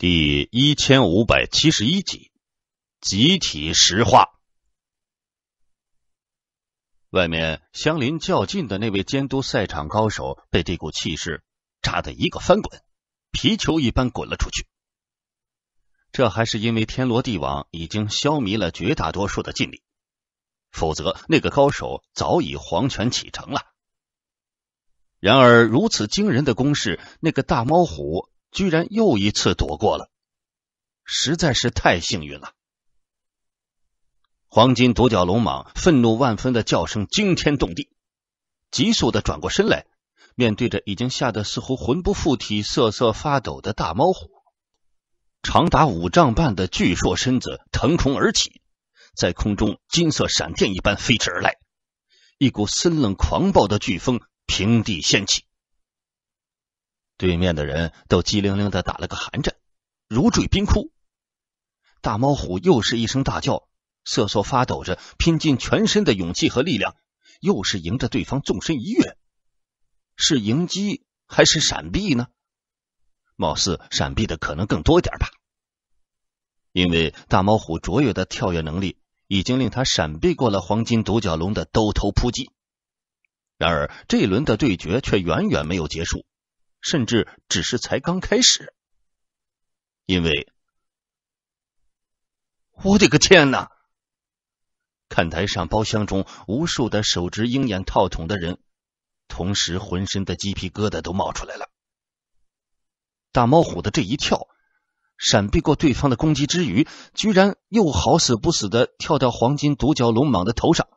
第一千五百七十一集，集体石化。外面相邻较近的那位监督赛场高手，被这股气势扎的一个翻滚，皮球一般滚了出去。这还是因为天罗地网已经消弭了绝大多数的劲力，否则那个高手早已黄泉启程了。然而如此惊人的攻势，那个大猫虎。居然又一次躲过了，实在是太幸运了！黄金独角龙蟒愤怒万分的叫声惊天动地，急速的转过身来，面对着已经吓得似乎魂不附体、瑟瑟发抖的大猫虎，长达五丈半的巨硕身子腾空而起，在空中金色闪电一般飞驰而来，一股森冷狂暴的飓风平地掀起。对面的人都机灵灵的打了个寒颤，如坠冰窟。大猫虎又是一声大叫，瑟瑟发抖着，拼尽全身的勇气和力量，又是迎着对方纵身一跃。是迎击还是闪避呢？貌似闪避的可能更多点吧。因为大猫虎卓越的跳跃能力已经令他闪避过了黄金独角龙的兜头扑击。然而，这一轮的对决却远远没有结束。甚至只是才刚开始，因为我的个天哪！看台上、包厢中，无数的手执鹰眼套筒的人，同时浑身的鸡皮疙瘩都冒出来了。大猫虎的这一跳，闪避过对方的攻击之余，居然又好死不死的跳到黄金独角龙蟒的头上。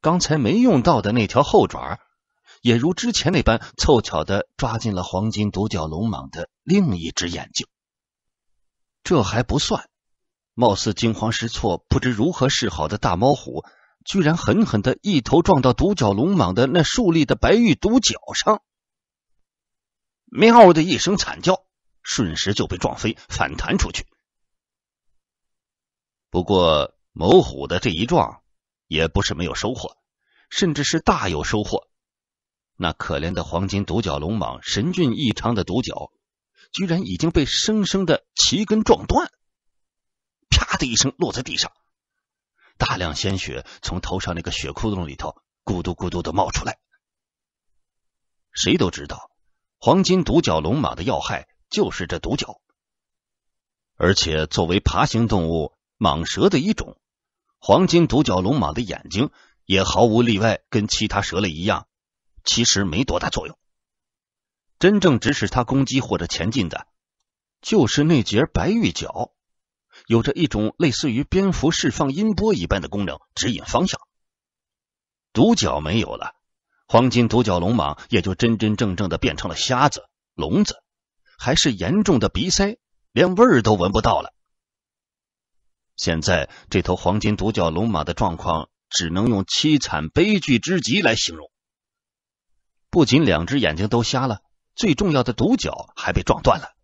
刚才没用到的那条后爪。也如之前那般，凑巧的抓进了黄金独角龙蟒的另一只眼睛。这还不算，貌似惊慌失措、不知如何是好的大猫虎，居然狠狠的一头撞到独角龙蟒的那竖立的白玉独角上。喵的一声惨叫，瞬时就被撞飞，反弹出去。不过，某虎的这一撞也不是没有收获，甚至是大有收获。那可怜的黄金独角龙蟒，神俊异常的独角，居然已经被生生的齐根撞断，啪的一声落在地上，大量鲜血从头上那个血窟窿里头咕嘟咕嘟的冒出来。谁都知道，黄金独角龙蟒的要害就是这独角，而且作为爬行动物蟒蛇的一种，黄金独角龙蟒的眼睛也毫无例外，跟其他蛇类一样。其实没多大作用。真正指使它攻击或者前进的，就是那节白玉角，有着一种类似于蝙蝠释放音波一般的功能，指引方向。独角没有了，黄金独角龙蟒也就真真正正的变成了瞎子、聋子，还是严重的鼻塞，连味儿都闻不到了。现在这头黄金独角龙马的状况，只能用凄惨、悲剧之极来形容。不仅两只眼睛都瞎了，最重要的独角还被撞断了，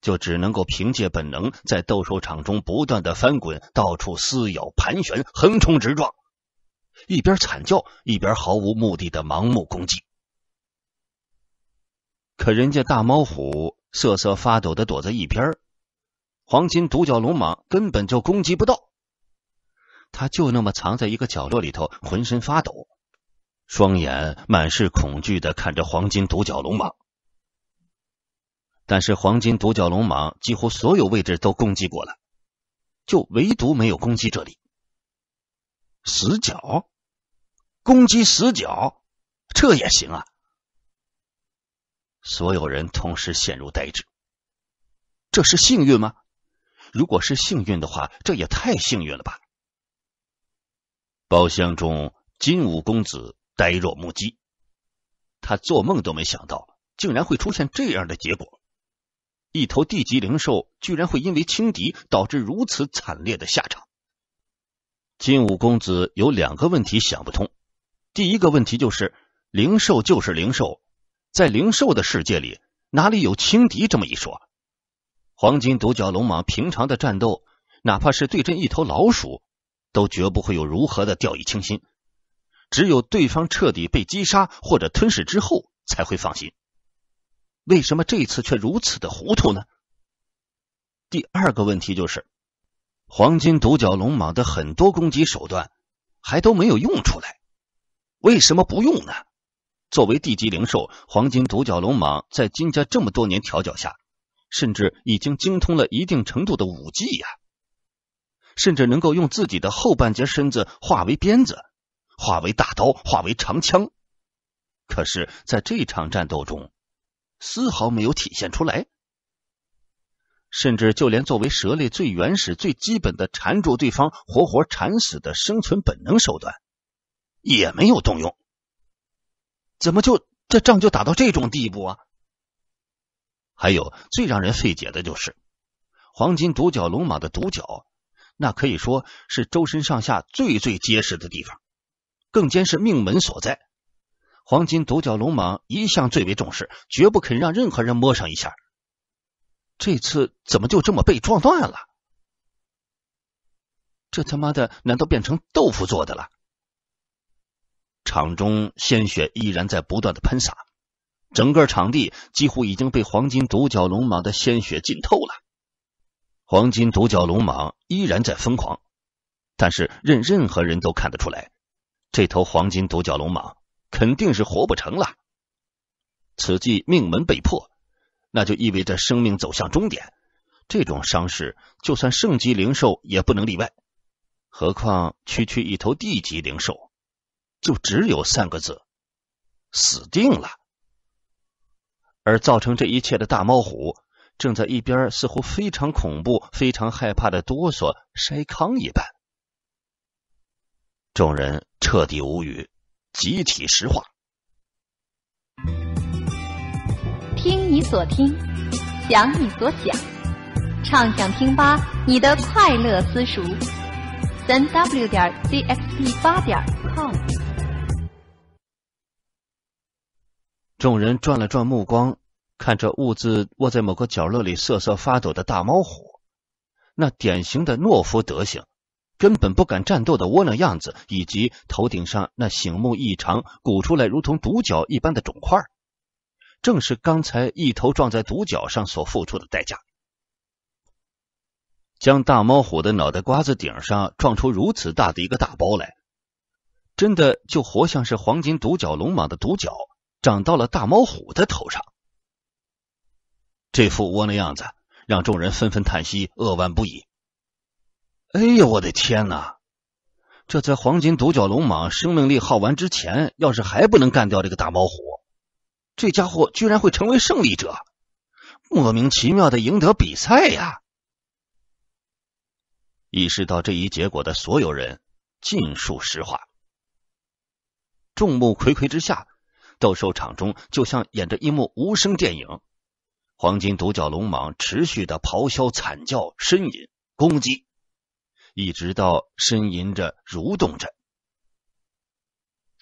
就只能够凭借本能，在斗兽场中不断的翻滚、到处撕咬、盘旋、横冲直撞，一边惨叫，一边毫无目的的盲目攻击。可人家大猫虎瑟瑟发抖的躲在一边，黄金独角龙蟒根本就攻击不到，它就那么藏在一个角落里头，浑身发抖。双眼满是恐惧的看着黄金独角龙蟒，但是黄金独角龙蟒几乎所有位置都攻击过了，就唯独没有攻击这里。死角，攻击死角，这也行啊？所有人同时陷入呆滞。这是幸运吗？如果是幸运的话，这也太幸运了吧！包厢中，金武公子。呆若木鸡，他做梦都没想到，竟然会出现这样的结果。一头地级灵兽，居然会因为轻敌导致如此惨烈的下场。金武公子有两个问题想不通，第一个问题就是，灵兽就是灵兽，在灵兽的世界里，哪里有轻敌这么一说？黄金独角龙蟒平常的战斗，哪怕是对阵一头老鼠，都绝不会有如何的掉以轻心。只有对方彻底被击杀或者吞噬之后，才会放心。为什么这次却如此的糊涂呢？第二个问题就是，黄金独角龙蟒的很多攻击手段还都没有用出来，为什么不用呢？作为地级灵兽，黄金独角龙蟒在金家这么多年调教下，甚至已经精通了一定程度的武技呀，甚至能够用自己的后半截身子化为鞭子。化为大刀，化为长枪，可是，在这场战斗中，丝毫没有体现出来。甚至就连作为蛇类最原始、最基本的缠住对方、活活缠死的生存本能手段，也没有动用。怎么就这仗就打到这种地步啊？还有最让人费解的就是，黄金独角龙马的独角，那可以说是周身上下最最结实的地方。更兼是命门所在，黄金独角龙蟒一向最为重视，绝不肯让任何人摸上一下。这次怎么就这么被撞断了？这他妈的难道变成豆腐做的了？场中鲜血依然在不断的喷洒，整个场地几乎已经被黄金独角龙蟒的鲜血浸透了。黄金独角龙蟒依然在疯狂，但是任任何人都看得出来。这头黄金独角龙蟒肯定是活不成了。此计命门被破，那就意味着生命走向终点。这种伤势，就算圣级灵兽也不能例外，何况区区一头地级灵兽，就只有三个字：死定了。而造成这一切的大猫虎，正在一边似乎非常恐怖、非常害怕的哆嗦筛糠一般。众人彻底无语，集体石化。听你所听，想你所想，畅想听吧，你的快乐私塾，三 w 点 c x p 八点 com。众人转了转目光，看着兀自窝在某个角落里瑟瑟发抖的大猫虎，那典型的懦夫德行。根本不敢战斗的窝囊样子，以及头顶上那醒目异常、鼓出来如同独角一般的肿块，正是刚才一头撞在独角上所付出的代价。将大猫虎的脑袋瓜子顶上撞出如此大的一个大包来，真的就活像是黄金独角龙蟒的独角长到了大猫虎的头上。这副窝囊样子，让众人纷纷叹息、扼腕不已。哎呦，我的天哪！这在黄金独角龙蟒生命力耗完之前，要是还不能干掉这个大猫虎，这家伙居然会成为胜利者，莫名其妙的赢得比赛呀！意识到这一结果的所有人尽数石化。众目睽睽之下，斗兽场中就像演着一幕无声电影。黄金独角龙蟒持续的咆哮、惨叫、呻吟、攻击。一直到呻吟着、蠕动着，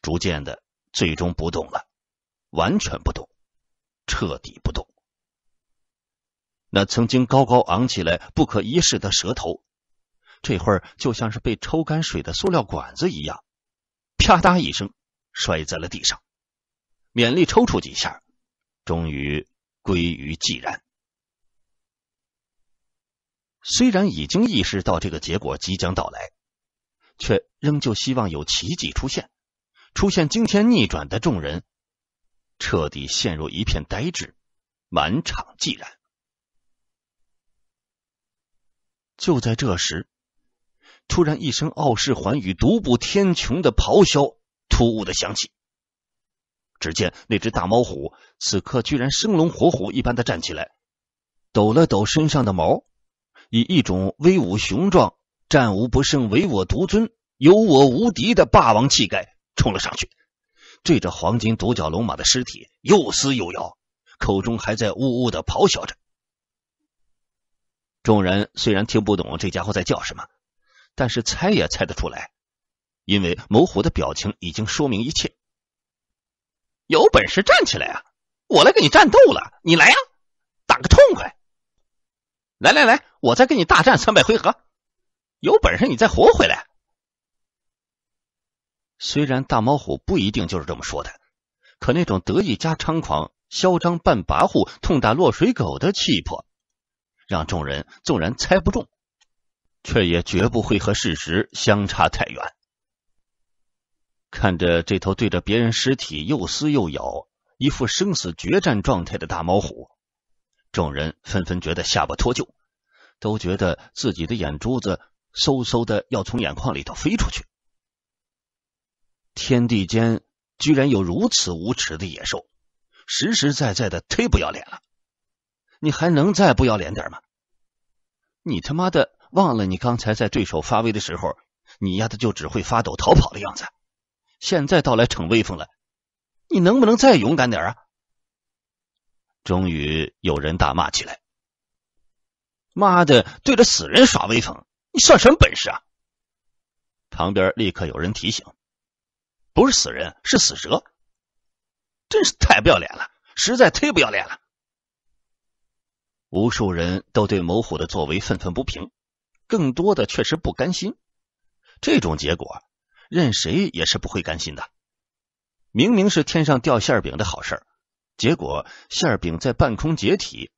逐渐的，最终不动了，完全不动，彻底不动。那曾经高高昂起来、不可一世的舌头，这会儿就像是被抽干水的塑料管子一样，啪嗒一声摔在了地上，勉力抽搐几下，终于归于寂然。虽然已经意识到这个结果即将到来，却仍旧希望有奇迹出现，出现惊天逆转的众人彻底陷入一片呆滞，满场寂然。就在这时，突然一声傲视寰宇、独步天穹的咆哮突兀的响起。只见那只大猫虎此刻居然生龙活虎一般的站起来，抖了抖身上的毛。以一种威武雄壮、战无不胜、唯我独尊、有我无敌的霸王气概冲了上去，对着黄金独角龙马的尸体又撕又咬，口中还在呜呜的咆哮着。众人虽然听不懂这家伙在叫什么，但是猜也猜得出来，因为猛虎的表情已经说明一切。有本事站起来啊！我来跟你战斗了，你来呀，打个痛快！来来来！我再跟你大战三百回合，有本事你再活回来！虽然大猫虎不一定就是这么说的，可那种得意加猖狂、嚣张半跋扈、痛打落水狗的气魄，让众人纵然猜不中，却也绝不会和事实相差太远。看着这头对着别人尸体又撕又咬、一副生死决战状态的大猫虎，众人纷纷觉得下巴脱臼。都觉得自己的眼珠子嗖嗖的要从眼眶里头飞出去。天地间居然有如此无耻的野兽，实实在在的忒不要脸了。你还能再不要脸点吗？你他妈的忘了你刚才在对手发威的时候，你丫的就只会发抖逃跑的样子。现在倒来逞威风了，你能不能再勇敢点啊？终于有人大骂起来。妈的，对着死人耍威风，你算什么本事啊？旁边立刻有人提醒：“不是死人，是死蛇。”真是太不要脸了，实在太不要脸了！无数人都对某虎的作为愤愤不平，更多的却是不甘心。这种结果，任谁也是不会甘心的。明明是天上掉馅饼的好事儿，结果馅饼在半空解体，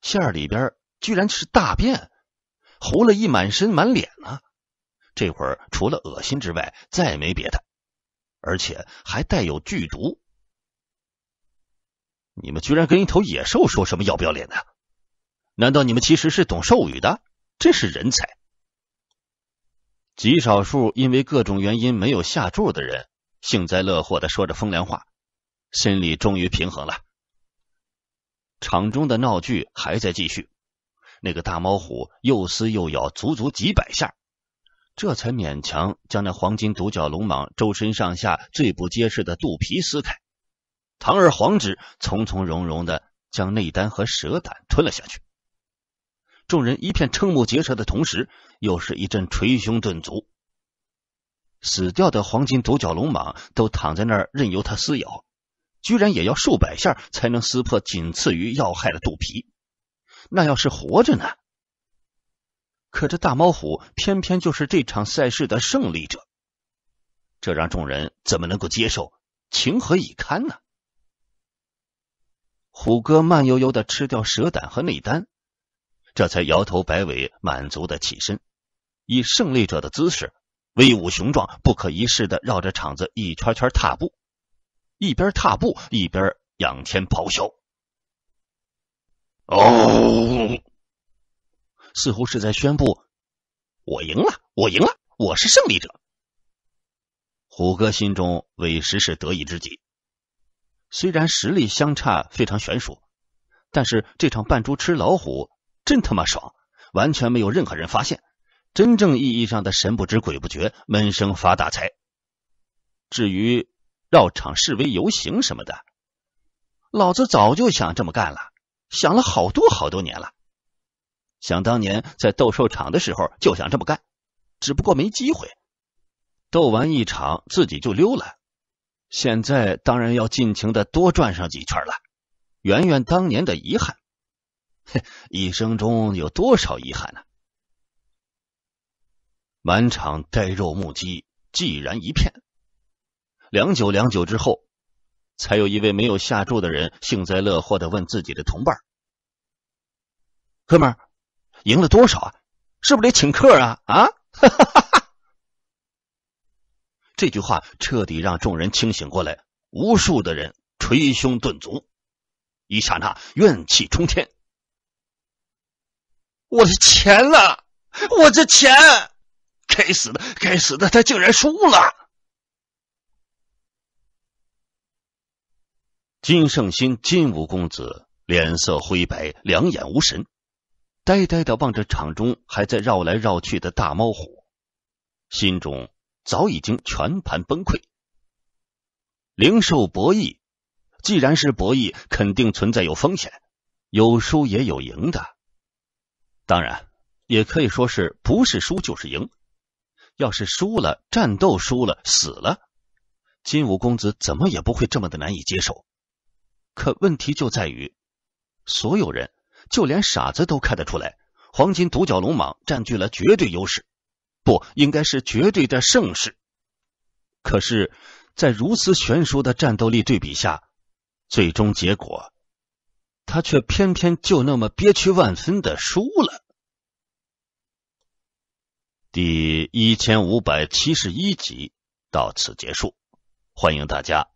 馅儿里边……居然是大便，糊了一满身满脸啊。这会儿除了恶心之外，再没别的，而且还带有剧毒。你们居然跟一头野兽说什么要不要脸的？难道你们其实是懂兽语的？真是人才！极少数因为各种原因没有下注的人，幸灾乐祸的说着风凉话，心里终于平衡了。场中的闹剧还在继续。那个大猫虎又撕又咬，足足几百下，这才勉强将那黄金独角龙蟒周身上下最不结实的肚皮撕开，堂而皇之、从从容容的将内丹和蛇胆吞了下去。众人一片瞠目结舌的同时，又是一阵捶胸顿足。死掉的黄金独角龙蟒都躺在那儿，任由它撕咬，居然也要数百下才能撕破仅次于要害的肚皮。那要是活着呢？可这大猫虎偏偏就是这场赛事的胜利者，这让众人怎么能够接受？情何以堪呢？虎哥慢悠悠的吃掉蛇胆和内丹，这才摇头摆尾，满足的起身，以胜利者的姿势，威武雄壮、不可一世的绕着场子一圈圈踏步，一边踏步一边仰天咆哮。哦，似乎是在宣布我赢了，我赢了，我是胜利者。虎哥心中委实是得意之极。虽然实力相差非常悬殊，但是这场扮猪吃老虎真他妈爽，完全没有任何人发现，真正意义上的神不知鬼不觉，闷声发大财。至于绕场示威游行什么的，老子早就想这么干了。想了好多好多年了，想当年在斗兽场的时候就想这么干，只不过没机会，斗完一场自己就溜了。现在当然要尽情的多转上几圈了，圆圆当年的遗憾，嘿，一生中有多少遗憾呢？满场呆若木鸡，寂然一片。良久良久之后。才有一位没有下注的人幸灾乐祸的问自己的同伴：“哥们儿，赢了多少啊？是不是得请客啊？”啊！这句话彻底让众人清醒过来，无数的人捶胸顿足，一刹那怨气冲天。我的钱了！我的钱！该死的！该死的！他竟然输了！金圣新，金武公子脸色灰白，两眼无神，呆呆的望着场中还在绕来绕去的大猫虎，心中早已经全盘崩溃。灵兽博弈，既然是博弈，肯定存在有风险，有输也有赢的。当然，也可以说是不是输就是赢。要是输了，战斗输了，死了，金武公子怎么也不会这么的难以接受。可问题就在于，所有人，就连傻子都看得出来，黄金独角龙蟒占据了绝对优势，不，应该是绝对的盛世。可是，在如此悬殊的战斗力对比下，最终结果，他却偏偏就那么憋屈万分的输了。第一千五百七十一集到此结束，欢迎大家。